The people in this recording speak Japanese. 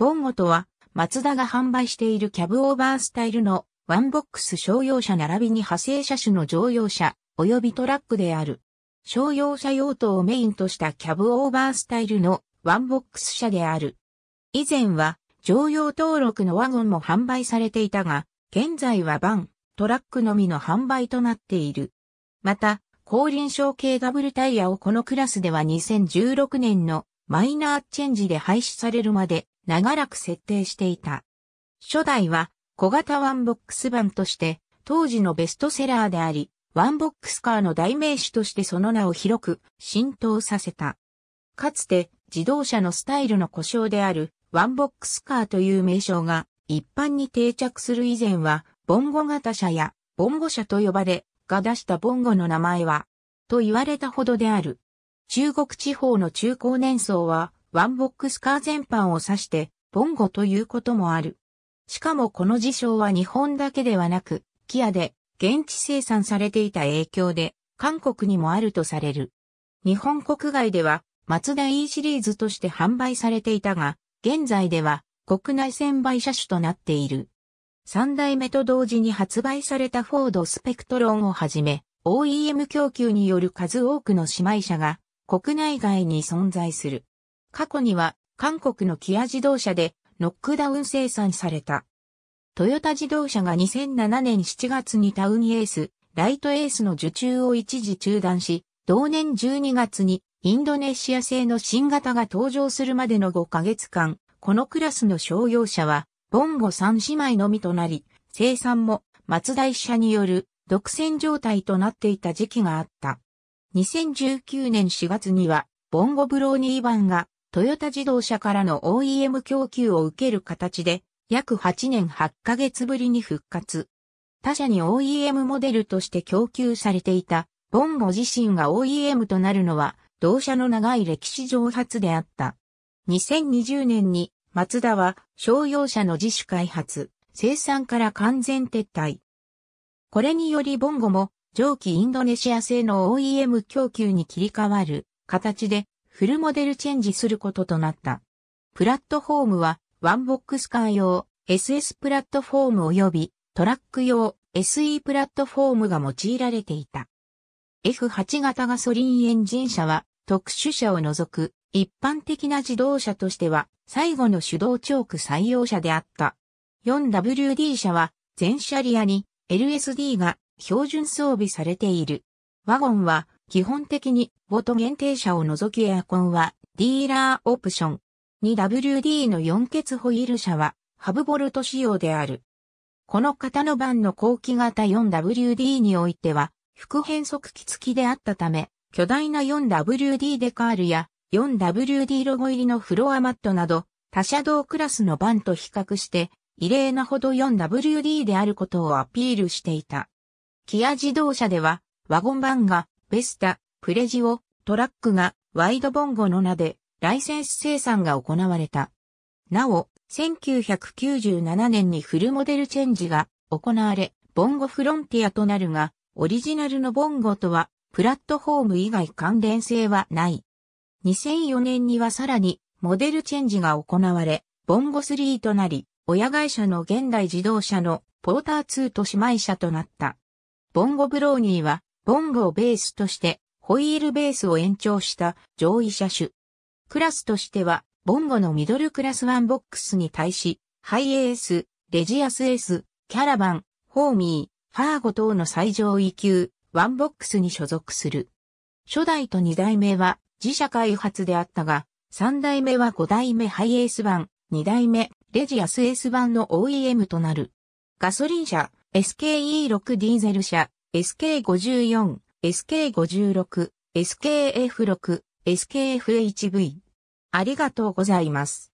ボンゴとは、マツダが販売しているキャブオーバースタイルのワンボックス商用車並びに派生車種の乗用車及びトラックである。商用車用途をメインとしたキャブオーバースタイルのワンボックス車である。以前は常用登録のワゴンも販売されていたが、現在はバン、トラックのみの販売となっている。また、後輪小径ダブルタイヤをこのクラスでは2016年のマイナーチェンジで廃止されるまで長らく設定していた。初代は小型ワンボックス版として当時のベストセラーであり、ワンボックスカーの代名詞としてその名を広く浸透させた。かつて自動車のスタイルの故障であるワンボックスカーという名称が一般に定着する以前はボンゴ型車やボンゴ車と呼ばれが出したボンゴの名前はと言われたほどである。中国地方の中高年層はワンボックスカー全般を指して、ボンゴということもある。しかもこの事象は日本だけではなく、キアで現地生産されていた影響で、韓国にもあるとされる。日本国外では、マツダ E シリーズとして販売されていたが、現在では国内専売車種となっている。三代目と同時に発売されたフォードスペクトロンをはじめ、OEM 供給による数多くの姉妹車が国内外に存在する。過去には韓国のキア自動車でノックダウン生産された。トヨタ自動車が2007年7月にタウンエース、ライトエースの受注を一時中断し、同年12月にインドネシア製の新型が登場するまでの5ヶ月間、このクラスの商用車は、ボンゴ3姉妹のみとなり、生産も松台車による独占状態となっていた時期があった。2019年4月には、ボンゴブローニー版がトヨタ自動車からの OEM 供給を受ける形で、約8年8ヶ月ぶりに復活。他社に OEM モデルとして供給されていた、ボンゴ自身が OEM となるのは、同社の長い歴史上初であった。2020年に、マツダは商用車の自主開発、生産から完全撤退。これによりボンゴも上記インドネシア製の OEM 供給に切り替わる形でフルモデルチェンジすることとなった。プラットフォームは、ワンボックスカー用 SS プラットフォーム及びトラック用 SE プラットフォームが用いられていた。F8 型ガソリンエンジン車は特殊車を除く一般的な自動車としては最後の手動チョーク採用車であった。4WD 車は全車リアに LSD が標準装備されている。ワゴンは基本的に、ボト限定車を除きエアコンは、ディーラーオプション。2WD の4欠ホイール車は、ハブボルト仕様である。この型の版の後期型 4WD においては、副変速機付きであったため、巨大な 4WD デカールや 4WD ロゴ入りのフロアマットなど、他車道クラスの版と比較して、異例なほど 4WD であることをアピールしていた。キア自動車では、ワゴン版がベスタ、プレジオ、トラックがワイドボンゴの名でライセンス生産が行われた。なお、1997年にフルモデルチェンジが行われ、ボンゴフロンティアとなるが、オリジナルのボンゴとは、プラットフォーム以外関連性はない。2004年にはさらに、モデルチェンジが行われ、ボンゴ3となり、親会社の現代自動車のポーター2と姉妹車となった。ボンゴブローニーは、ボンゴをベースとして、ホイールベースを延長した上位車種。クラスとしては、ボンゴのミドルクラスワンボックスに対し、ハイエース、レジアスエース、キャラバン、ホーミー、ファーゴ等の最上位級、ワンボックスに所属する。初代と二代目は自社開発であったが、三代目は五代目ハイエース版、二代目レジアスエース版の OEM となる。ガソリン車、SKE6 ディーゼル車、SK54、SK56、SKF6、SKFHV。ありがとうございます。